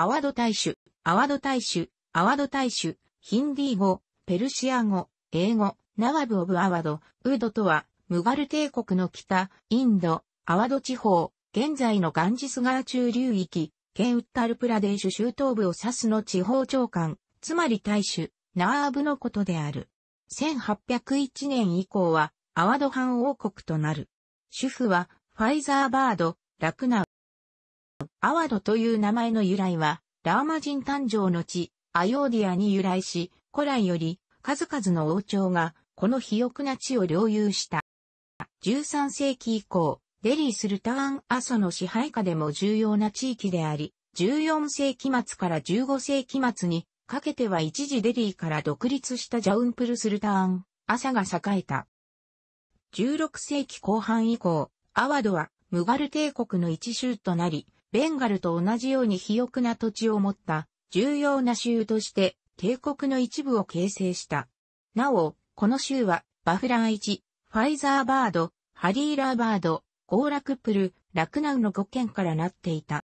アワド大主、アワド大主、アワド大主、ヒンディー語、ペルシア語、英語、ナワブ・オブ・アワド、ウードとは、ムガル帝国の北、インド、アワド地方、現在のガンジス川中流域、県ウッタルプラデーシュ州東部を指すの地方長官、つまり大主、ナーブのことである。1801年以降は、アワド藩王国となる。主婦は、ファイザーバード、ラクナウ、アワドという名前の由来は、ラーマ人誕生の地、アヨーディアに由来し、古来より数々の王朝がこの肥沃な地を領有した。13世紀以降、デリー・スルターン・アソの支配下でも重要な地域であり、14世紀末から15世紀末にかけては一時デリーから独立したジャウンプル・スルターン・アサが栄えた。16世紀後半以降、アワドはムガル帝国の一州となり、ベンガルと同じように肥沃な土地を持った重要な州として帝国の一部を形成した。なお、この州はバフラー1、ファイザーバード、ハリーラーバード、ゴーラクプル、ラクナウの5県からなっていた。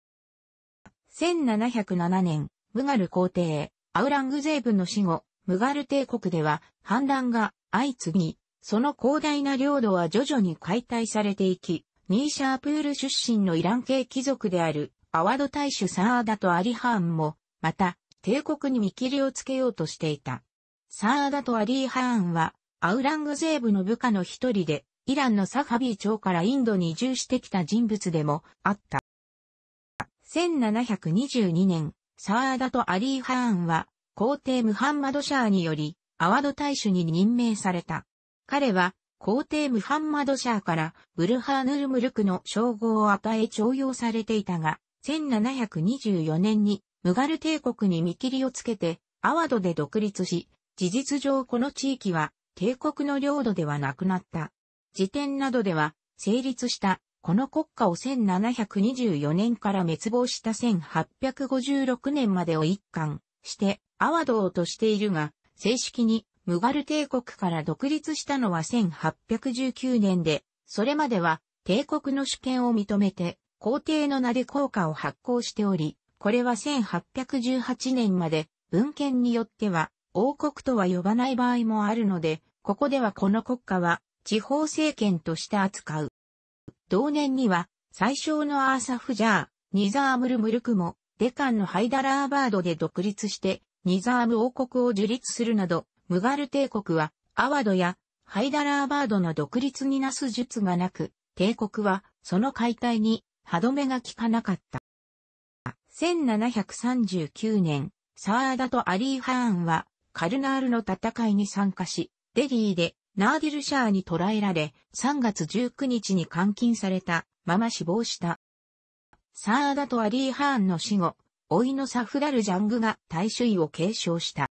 1707年、ムガル皇帝、アウラングゼーブの死後、ムガル帝国では反乱が相次ぎ、その広大な領土は徐々に解体されていき、ニーシャープール出身のイラン系貴族である、アワド大主サーダとアリハーンも、また、帝国に見切りをつけようとしていた。サーダとアリーハーンは、アウラングゼーブの部下の一人で、イランのサファビー朝からインドに移住してきた人物でもあった。1722年、サーダとアリーハーンは、皇帝ムハンマドシャーにより、アワド大主に任命された。彼は、皇帝ムハンマドシャーからブルハーヌルムルクの称号を与え徴用されていたが、1724年にムガル帝国に見切りをつけてアワドで独立し、事実上この地域は帝国の領土ではなくなった。辞典などでは成立したこの国家を1724年から滅亡した1856年までを一貫してアワドをとしているが、正式にムガル帝国から独立したのは1819年で、それまでは帝国の主権を認めて皇帝の名で効果を発行しており、これは1818年まで文献によっては王国とは呼ばない場合もあるので、ここではこの国家は地方政権として扱う。同年には最小のアーサフジャー、ニザームルムルクも、デカンのハイダラーバードで独立して、ニザーム王国を樹立するなど、ムガル帝国は、アワドやハイダラーバードの独立になす術がなく、帝国はその解体に歯止めが効かなかった。1739年、サーダとアリー・ハーンはカルナールの戦いに参加し、デリーでナーディルシャーに捕らえられ、3月19日に監禁されたまま死亡した。サーダとアリー・ハーンの死後、老いのサフダルジャングが大衆位を継承した。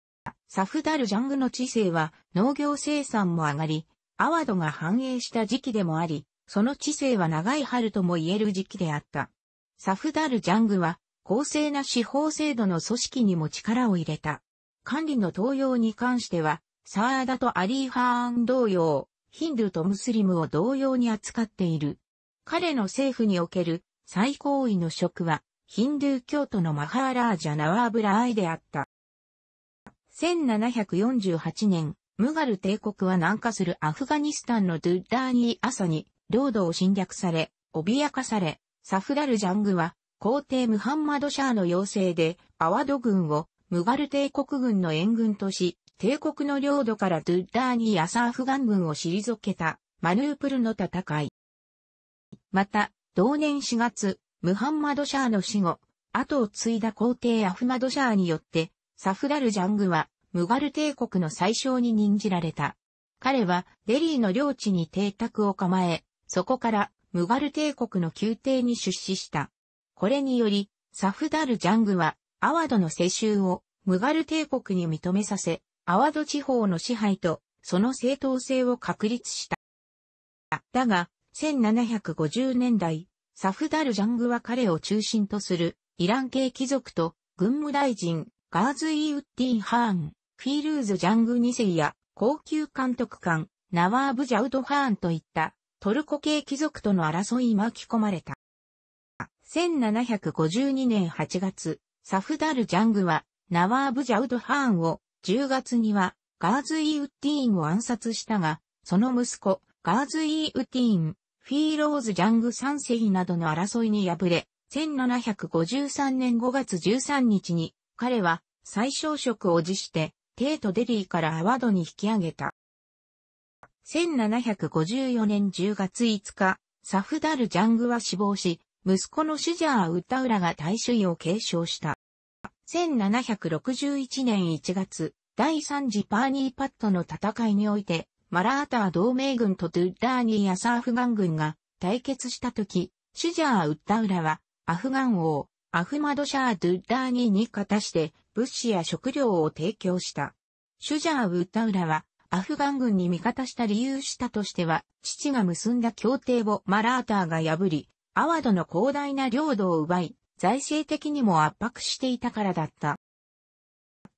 サフダルジャングの知性は農業生産も上がり、アワドが繁栄した時期でもあり、その知性は長い春とも言える時期であった。サフダルジャングは公正な司法制度の組織にも力を入れた。管理の登用に関しては、サーダとアリーハーン同様、ヒンドゥとムスリムを同様に扱っている。彼の政府における最高位の職は、ヒンドゥー教徒のマハーラージャ・ナワーブラーイであった。1748年、ムガル帝国は南下するアフガニスタンのドゥッダーニーサに領土を侵略され、脅かされ、サフダルジャングは皇帝ムハンマドシャーの要請でアワド軍をムガル帝国軍の援軍とし、帝国の領土からドゥッダーニーサ・アフガン軍を退けたマヌープルの戦い。また、同年4月、ムハンマドシャーの死後、後を継いだ皇帝アフマドシャーによって、サフラルジャングは、ムガル帝国の最小に任じられた。彼は、デリーの領地に邸宅を構え、そこから、ムガル帝国の宮廷に出資した。これにより、サフダルジャングは、アワドの世襲を、ムガル帝国に認めさせ、アワド地方の支配と、その正当性を確立した。だが、1750年代、サフダルジャングは彼を中心とする、イラン系貴族と、軍務大臣、ガーズイー・ウッディ・ハーン、フィールーズ・ジャング2世や、高級監督官、ナワーブ・ジャウド・ハーンといった、トルコ系貴族との争い巻き込まれた。1752年8月、サフダル・ジャングは、ナワーブ・ジャウド・ハーンを、10月には、ガーズ・イー・ウッディーンを暗殺したが、その息子、ガーズ・イー・ウッディーン、フィーローズ・ジャング3世などの争いに敗れ、1753年5月13日に彼は最小職を辞して、テート・デリーからアワードに引き上げた。1754年10月5日、サフダル・ジャングは死亡し、息子のシジャー・ウッタウラが大首位を継承した。1761年1月、第3次パーニーパットの戦いにおいて、マラーター同盟軍とトゥッダーニーやサーフガン軍が対決した時、シジャー・ウッタウラはアフガン王、アフマドシャー・ドゥッダーニに勝たして物資や食料を提供した。シュジャー・ウッタウラはアフガン軍に味方した理由したとしては、父が結んだ協定をマラーターが破り、アワドの広大な領土を奪い、財政的にも圧迫していたからだった。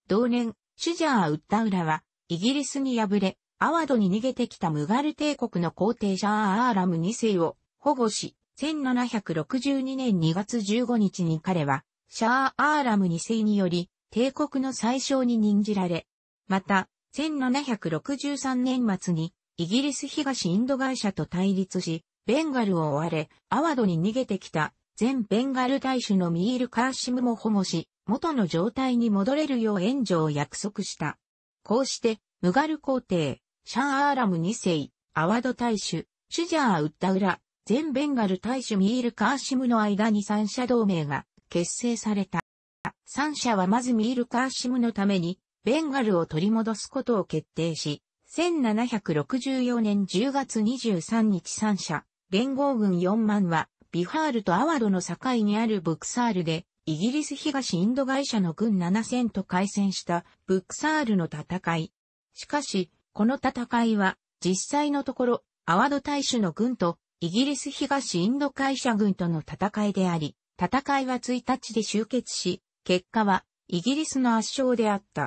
同年、シュジャー・ウッタウラは、イギリスに敗れ、アワドに逃げてきたムガル帝国の皇帝シャー・アーラム2世を保護し、1762年2月15日に彼は、シャー・アーラム2世により、帝国の最小に任じられ、また、1763年末に、イギリス東インド会社と対立し、ベンガルを追われ、アワドに逃げてきた、前ベンガル大使のミール・カーシムも保護し、元の状態に戻れるよう援助を約束した。こうして、ムガル皇帝、シャー・アーラム2世、アワド大使、シュジャー・ウッダウラ、全ベンガル大使ミール・カーシムの間に三者同盟が結成された。三者はまずミール・カーシムのために、ベンガルを取り戻すことを決定し、1764年10月23日三者、連合軍4万は、ビハールとアワドの境にあるブクサールで、イギリス東インド会社の軍7000と開戦したブクサールの戦い。しかし、この戦いは、実際のところ、アワド大使の軍とイギリス東インド会社軍との戦いであり、戦いは1日で終結し、結果はイギリスの圧勝であった。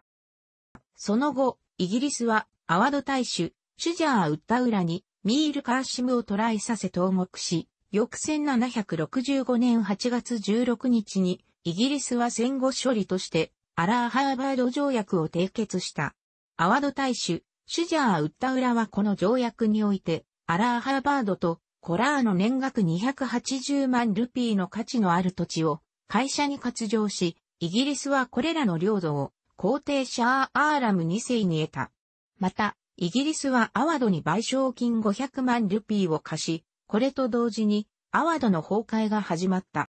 その後、イギリスはアワド大使、シュジャー・ウッタウラにミール・カーシムを捕らえさせ投獄し、翌1765年8月16日に、イギリスは戦後処理として、アラー・ハーバード条約を締結した。アワド大使、シュジャー・ウッタウラはこの条約において、アラー・ハーバードとコラーの年額280万ルピーの価値のある土地を会社に割譲し、イギリスはこれらの領土を皇帝シャー・アーラム2世に得た。また、イギリスはアワドに賠償金500万ルピーを貸し、これと同時にアワドの崩壊が始まった。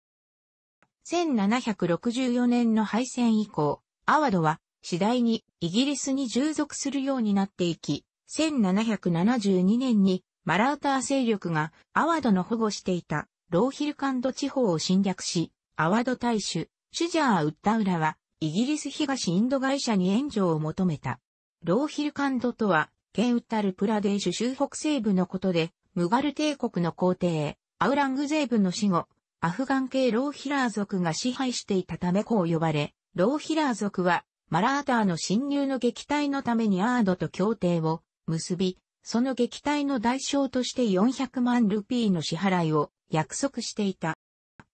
1764年の敗戦以降、アワドは次第にイギリスに従属するようになっていき、1772年にマラーター勢力がアワドの保護していたローヒルカンド地方を侵略し、アワド大主、シュジャー・ウッタウラは、イギリス東インド会社に援助を求めた。ローヒルカンドとは、ケンウッタルプラデーシュ州北西部のことで、ムガル帝国の皇帝、アウラングゼーブの死後、アフガン系ローヒラー族が支配していたためこう呼ばれ、ローヒラー族は、マラーターの侵入の撃退のためにアードと協定を結び、その撃退の代償として400万ルピーの支払いを約束していた。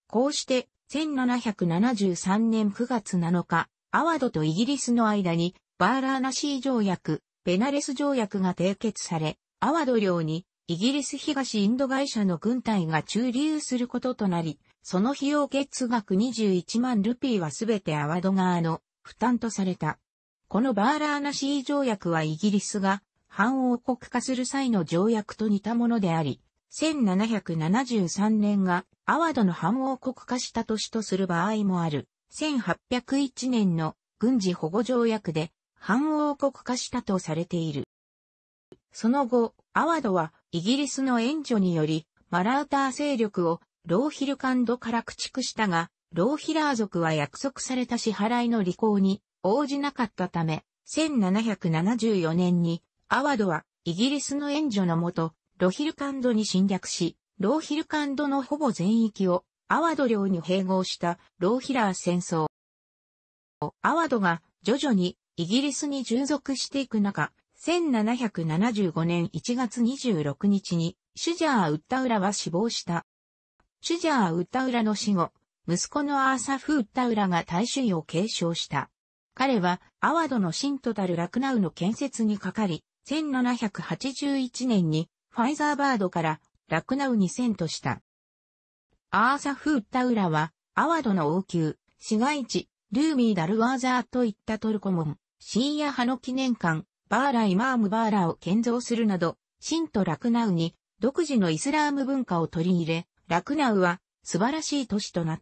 こうして、1773年9月7日、アワドとイギリスの間に、バーラーナシー条約、ベナレス条約が締結され、アワド領に、イギリス東インド会社の軍隊が駐留することとなり、その費用月額21万ルピーはすべてアワド側の負担とされた。このバーラーナシー条約はイギリスが反王国化する際の条約と似たものであり、1773年がアワドの反王国化した年とする場合もある。1801年の軍事保護条約で反王国化したとされている。その後、アワドはイギリスの援助によりマラーター勢力をローヒルカンドから駆逐したが、ローヒラー族は約束された支払いの履行に応じなかったため、1774年にアワドは、イギリスの援助のもと、ロヒルカンドに侵略し、ローヒルカンドのほぼ全域をアワド領に併合したローヒラー戦争。アワドが徐々にイギリスに従属していく中、1775年1月26日にシュジャー・ウッタウラは死亡した。シュジャー・ウッタウラの死後、息子のアーサフ・ウッタウラが大衆を継承した。彼はアワドの信徒たるラクナウの建設にかかり、1781年にファイザーバードからラクナウに遷都した。アーサフータウラはアワドの王宮、市街地、ルーミーダルワーザーといったトルコモン、シーヤ派の記念館、バーライマームバーラを建造するなど、神都ラクナウに独自のイスラーム文化を取り入れ、ラクナウは素晴らしい都市となっ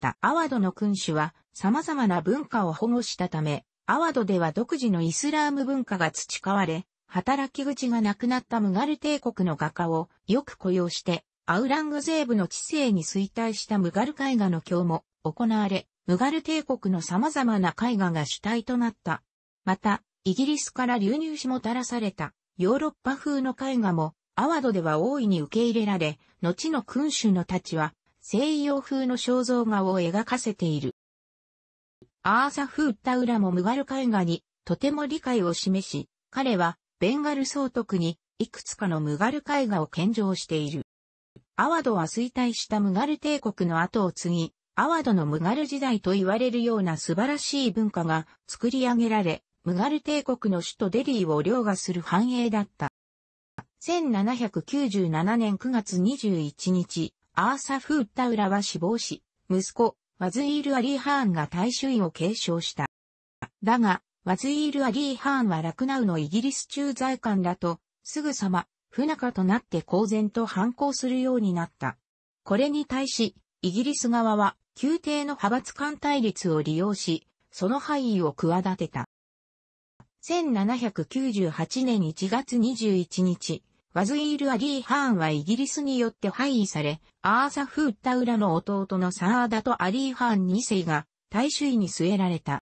た。アワドの君主は様々な文化を保護したため、アワドでは独自のイスラーム文化が培われ、働き口がなくなったムガル帝国の画家をよく雇用して、アウラングゼーブの知性に衰退したムガル絵画の今日も行われ、ムガル帝国の様々な絵画が主体となった。また、イギリスから流入しもたらされたヨーロッパ風の絵画もアワドでは大いに受け入れられ、後の君主のたちは西洋風の肖像画を描かせている。アーサフ・ウッタウラもムガル絵画にとても理解を示し、彼はベンガル総督にいくつかのムガル絵画を献上している。アワドは衰退したムガル帝国の後を継ぎ、アワドのムガル時代と言われるような素晴らしい文化が作り上げられ、ムガル帝国の首都デリーを凌駕する繁栄だった。1797年9月21日、アーサフ・ウッタウラは死亡し、息子、ワズイール・アリー・ハーンが大衆位を継承した。だが、ワズイール・アリー・ハーンはラクナウのイギリス駐在官らと、すぐさま、不仲となって公然と反抗するようになった。これに対し、イギリス側は、宮廷の派閥間対立を利用し、その範囲を企てた。1798年1月21日、ワズイール・アリー・ハーンはイギリスによって廃位され、アーサフ・ウッタウラの弟のサーダとアリー・ハーン2世が大衆位に据えられた。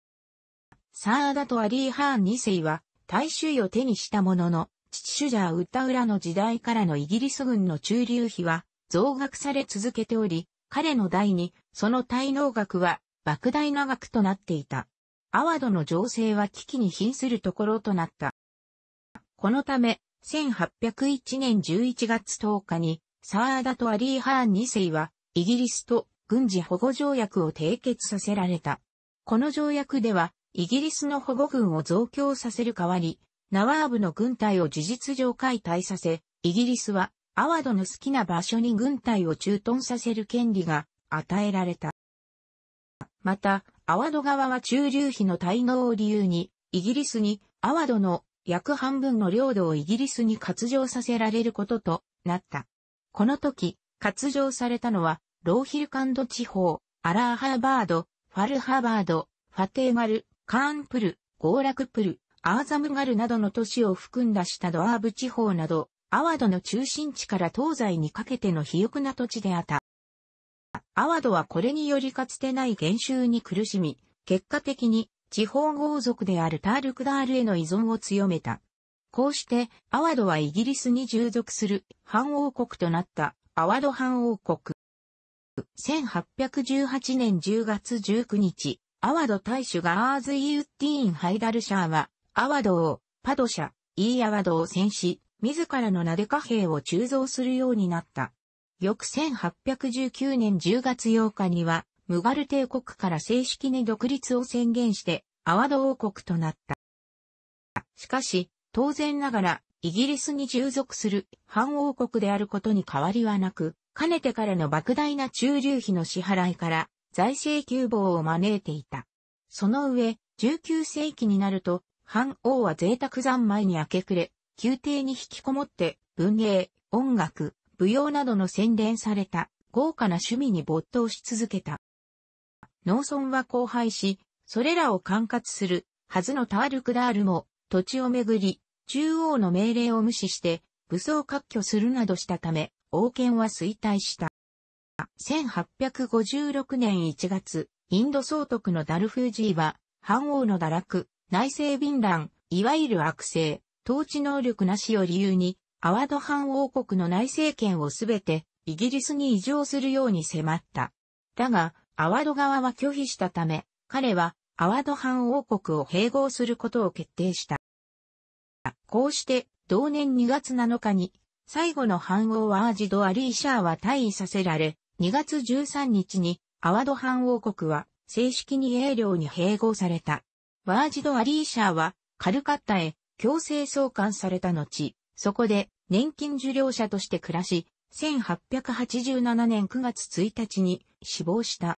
サーダとアリー・ハーン2世は大衆位を手にしたものの、父シュジャー・ウッタウラの時代からのイギリス軍の駐留費は増額され続けており、彼の代にその滞納額は莫大な額となっていた。アワドの情勢は危機に瀕するところとなった。このため、1801年11月10日に、サーダとアリー・ハーン2世は、イギリスと軍事保護条約を締結させられた。この条約では、イギリスの保護軍を増強させる代わり、ナワーブの軍隊を事実上解体させ、イギリスはアワードの好きな場所に軍隊を駐屯させる権利が与えられた。また、アワード側は駐留費の滞納を理由に、イギリスにアワードの約半分の領土をイギリスに割譲させられることとなった。この時、割譲されたのは、ローヒルカンド地方、アラーハーバード、ファルハーバード、ファテーガル、カーンプル、ゴーラクプル、アーザムガルなどの都市を含んだ下ドアーブ地方など、アワドの中心地から東西にかけての肥沃な土地であった。アワドはこれによりかつてない減収に苦しみ、結果的に地方豪族であるタールクダールへの依存を強めた。こうして、アワドはイギリスに従属する藩王国となったアワド藩王国。1818年10月19日、アワド大主がアーズ・イウッディーン・ハイダルシャーは、アワドを、パドシャ、イー・アワドを戦し、自らの名で貨幣を鋳造するようになった。翌1819年10月8日には、ムガル帝国から正式に独立を宣言して、アワド王国となった。しかし、当然ながら、イギリスに従属する反王国であることに変わりはなく、かねてからの莫大な中流費の支払いから財政窮乏を招いていた。その上、19世紀になると、反王は贅沢三昧に明け暮れ、宮廷に引きこもって、文芸、音楽、舞踊などの洗練された豪華な趣味に没頭し続けた。農村は荒廃し、それらを管轄するはずのタールクダールも土地をめぐり、中央の命令を無視して武装割拠するなどしたため、王権は衰退した。1856年1月、インド総督のダルフージーは、藩王の堕落、内政便乱、いわゆる悪政、統治能力なしを理由に、アワド藩王国の内政権をすべてイギリスに移譲するように迫った。だが、アワド側は拒否したため、彼はアワド藩王国を併合することを決定した。こうして、同年2月7日に、最後の藩王ワアージド・アリーシャーは退位させられ、2月13日に、アワド藩王国は、正式に英領に併合された。ワージド・アリーシャーは、カルカッタへ強制送還された後、そこで年金受領者として暮らし、1887年9月1日に死亡した。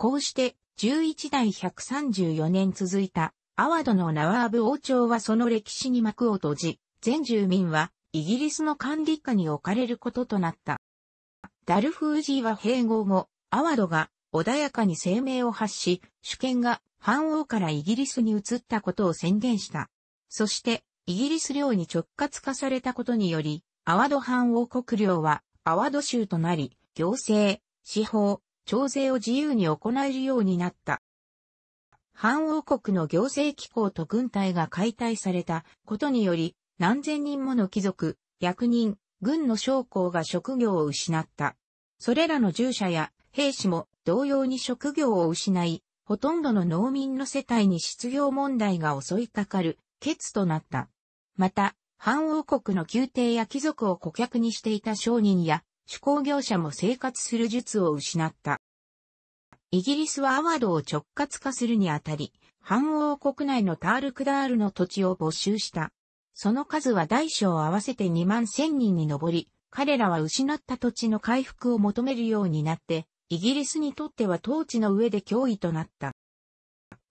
こうして、11代134年続いた、アワドのナワーブ王朝はその歴史に幕を閉じ、全住民は、イギリスの管理下に置かれることとなった。ダルフージーは併合後、アワドが穏やかに声明を発し、主権が藩王からイギリスに移ったことを宣言した。そして、イギリス領に直轄化されたことにより、アワド藩王国領はアワド州となり、行政、司法、徴税を自由に行えるようになった。反王国の行政機構と軍隊が解体されたことにより、何千人もの貴族、役人、軍の将校が職業を失った。それらの従者や兵士も同様に職業を失い、ほとんどの農民の世帯に失業問題が襲いかかる、決となった。また、反王国の宮廷や貴族を顧客にしていた商人や手工業者も生活する術を失った。イギリスはアワードを直轄化するにあたり、反王国内のタールクダールの土地を没収した。その数は大小合わせて2万千人に上り、彼らは失った土地の回復を求めるようになって、イギリスにとっては統治の上で脅威となった。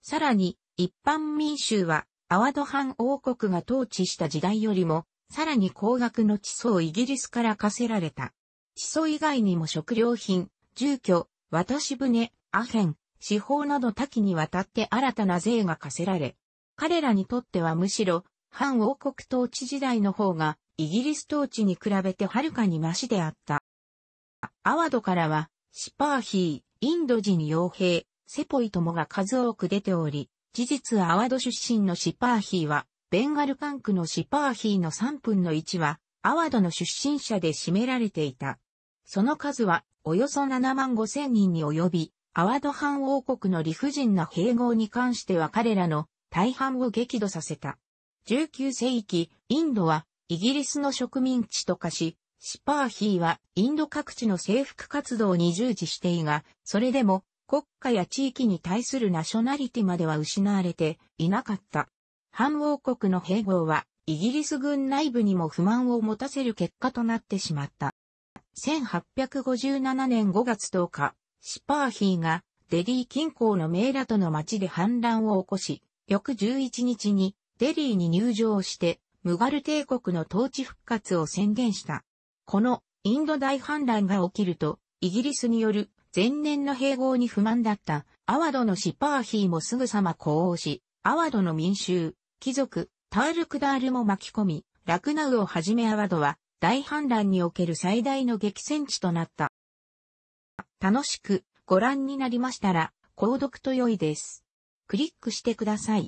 さらに、一般民衆は、アワド藩王国が統治した時代よりも、さらに高額の地層をイギリスから課せられた。地租以外にも食料品、住居、渡し船、アヘン、司法など多岐にわたって新たな税が課せられ、彼らにとってはむしろ、反王国統治時代の方が、イギリス統治に比べてはるかにマシであった。アワドからは、シパーヒー、インド人傭兵、セポイともが数多く出ており、事実アワド出身のシパーヒーは、ベンガル管区のシパーヒーの3分の1は、アワドの出身者で占められていた。その数はおよそ7万5千人に及び、アワドハン王国の理不尽な併合に関しては彼らの大半を激怒させた。19世紀、インドはイギリスの植民地と化し、シパーヒーはインド各地の征服活動に従事していが、それでも国家や地域に対するナショナリティまでは失われていなかった。反王国の併合はイギリス軍内部にも不満を持たせる結果となってしまった。1857年5月10日、シパーヒーがデリー近郊のメーラトの町で反乱を起こし、翌11日にデリーに入城して、ムガル帝国の統治復活を宣言した。このインド大反乱が起きると、イギリスによる前年の併合に不満だったアワドのシパーヒーもすぐさま呼応し、アワドの民衆、貴族、タールクダールも巻き込み、ラクナウをはじめアワドは大反乱における最大の激戦地となった。楽しくご覧になりましたら、購読と良いです。クリックしてください。